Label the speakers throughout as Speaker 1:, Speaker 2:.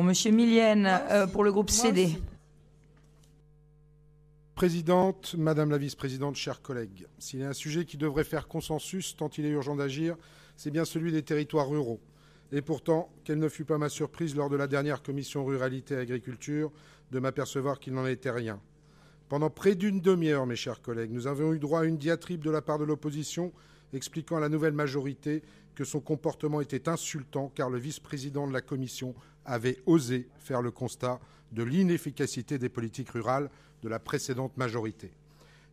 Speaker 1: Monsieur Millienne euh, pour le groupe CD. Présidente, Madame la Vice-présidente, chers collègues, s'il y a un sujet qui devrait faire consensus tant il est urgent d'agir, c'est bien celui des territoires ruraux. Et pourtant, quelle ne fut pas ma surprise lors de la dernière commission ruralité et agriculture de m'apercevoir qu'il n'en était rien. Pendant près d'une demi-heure, mes chers collègues, nous avons eu droit à une diatribe de la part de l'opposition expliquant à la nouvelle majorité que son comportement était insultant car le vice-président de la commission avait osé faire le constat de l'inefficacité des politiques rurales de la précédente majorité.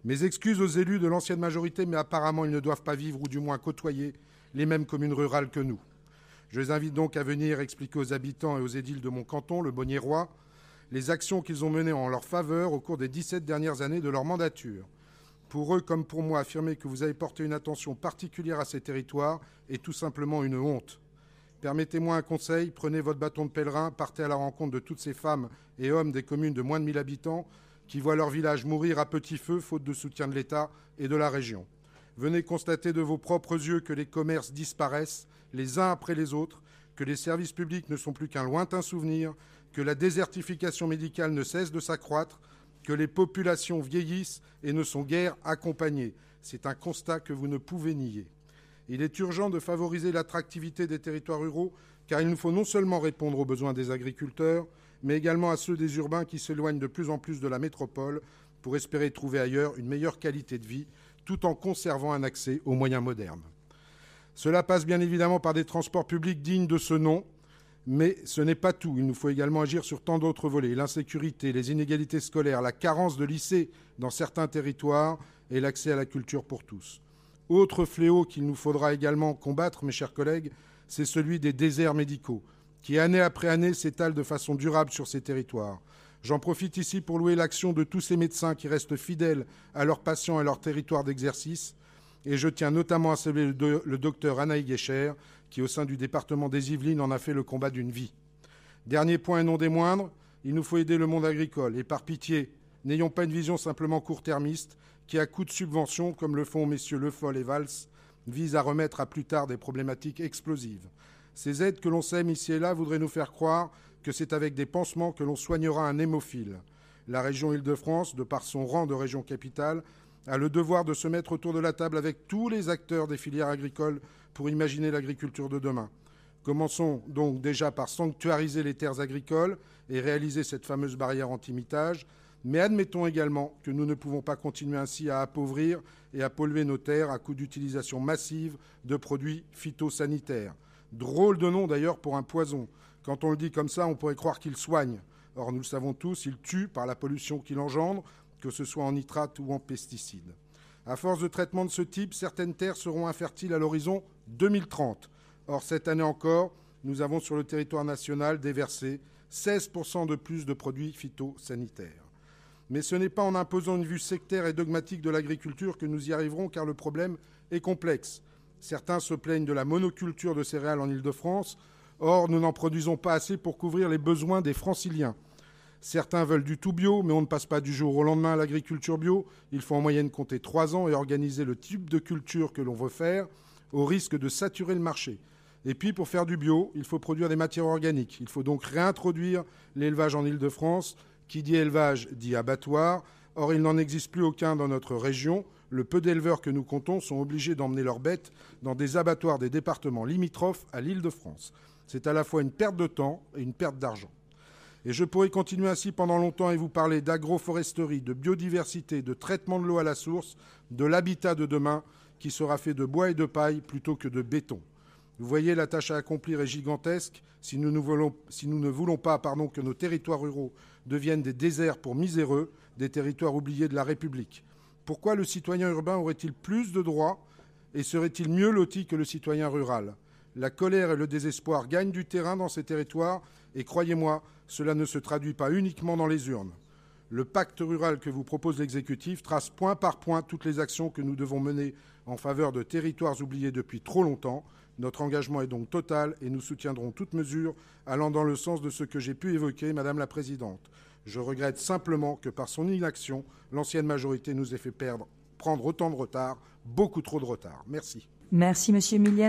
Speaker 1: Mes excuses aux élus de l'ancienne majorité, mais apparemment ils ne doivent pas vivre ou du moins côtoyer les mêmes communes rurales que nous. Je les invite donc à venir expliquer aux habitants et aux édiles de mon canton, le Bonnier-Roi, les actions qu'ils ont menées en leur faveur au cours des 17 dernières années de leur mandature. Pour eux comme pour moi, affirmer que vous avez porté une attention particulière à ces territoires est tout simplement une honte. Permettez-moi un conseil, prenez votre bâton de pèlerin, partez à la rencontre de toutes ces femmes et hommes des communes de moins de 1000 habitants qui voient leur village mourir à petit feu faute de soutien de l'État et de la région. Venez constater de vos propres yeux que les commerces disparaissent les uns après les autres, que les services publics ne sont plus qu'un lointain souvenir, que la désertification médicale ne cesse de s'accroître, que les populations vieillissent et ne sont guère accompagnées. C'est un constat que vous ne pouvez nier. Il est urgent de favoriser l'attractivité des territoires ruraux, car il nous faut non seulement répondre aux besoins des agriculteurs, mais également à ceux des urbains qui s'éloignent de plus en plus de la métropole pour espérer trouver ailleurs une meilleure qualité de vie, tout en conservant un accès aux moyens modernes. Cela passe bien évidemment par des transports publics dignes de ce nom, mais ce n'est pas tout. Il nous faut également agir sur tant d'autres volets. L'insécurité, les inégalités scolaires, la carence de lycées dans certains territoires et l'accès à la culture pour tous. Autre fléau qu'il nous faudra également combattre, mes chers collègues, c'est celui des déserts médicaux, qui année après année s'étalent de façon durable sur ces territoires. J'en profite ici pour louer l'action de tous ces médecins qui restent fidèles à leurs patients et à leur territoire d'exercice. Et je tiens notamment à saluer le docteur Anaï Guécher, qui, au sein du département des Yvelines, en a fait le combat d'une vie. Dernier point et non des moindres, il nous faut aider le monde agricole. Et par pitié, N'ayons pas une vision simplement court-termiste qui, à coup de subventions, comme le font messieurs Le Foll et Valls, vise à remettre à plus tard des problématiques explosives. Ces aides que l'on sème ici et là voudraient nous faire croire que c'est avec des pansements que l'on soignera un hémophile. La région Île-de-France, de par son rang de région capitale, a le devoir de se mettre autour de la table avec tous les acteurs des filières agricoles pour imaginer l'agriculture de demain. Commençons donc déjà par sanctuariser les terres agricoles et réaliser cette fameuse barrière anti-mitage. Mais admettons également que nous ne pouvons pas continuer ainsi à appauvrir et à polluer nos terres à coup d'utilisation massive de produits phytosanitaires. Drôle de nom d'ailleurs pour un poison. Quand on le dit comme ça, on pourrait croire qu'il soigne. Or, nous le savons tous, il tue par la pollution qu'il engendre, que ce soit en nitrate ou en pesticides. À force de traitements de ce type, certaines terres seront infertiles à l'horizon 2030. Or, cette année encore, nous avons sur le territoire national déversé 16% de plus de produits phytosanitaires. Mais ce n'est pas en imposant une vue sectaire et dogmatique de l'agriculture que nous y arriverons, car le problème est complexe. Certains se plaignent de la monoculture de céréales en Île-de-France. Or, nous n'en produisons pas assez pour couvrir les besoins des franciliens. Certains veulent du tout bio, mais on ne passe pas du jour au lendemain à l'agriculture bio. Il faut en moyenne compter trois ans et organiser le type de culture que l'on veut faire, au risque de saturer le marché. Et puis, pour faire du bio, il faut produire des matières organiques. Il faut donc réintroduire l'élevage en Île-de-France qui dit élevage dit abattoir. Or, il n'en existe plus aucun dans notre région. Le peu d'éleveurs que nous comptons sont obligés d'emmener leurs bêtes dans des abattoirs des départements limitrophes à l'île de France. C'est à la fois une perte de temps et une perte d'argent. Et je pourrais continuer ainsi pendant longtemps et vous parler d'agroforesterie, de biodiversité, de traitement de l'eau à la source, de l'habitat de demain qui sera fait de bois et de paille plutôt que de béton. Vous voyez, la tâche à accomplir est gigantesque. Si nous, ne voulons, pas pardon, que nos territoires ruraux deviennent des déserts pour miséreux, des territoires oubliés de la République. Pourquoi le citoyen urbain aurait-il plus de droits et serait-il mieux loti que le citoyen rural La colère et le désespoir gagnent du terrain dans ces territoires et croyez-moi, cela ne se traduit pas uniquement dans les urnes. Le pacte rural que vous propose l'exécutif trace point par point toutes les actions que nous devons mener en faveur de territoires oubliés depuis trop longtemps. Notre engagement est donc total et nous soutiendrons toute mesure allant dans le sens de ce que j'ai pu évoquer, Madame la Présidente. Je regrette simplement que par son inaction, l'ancienne majorité nous ait fait perdre, prendre autant de retard, beaucoup trop de retard. Merci. Merci, Monsieur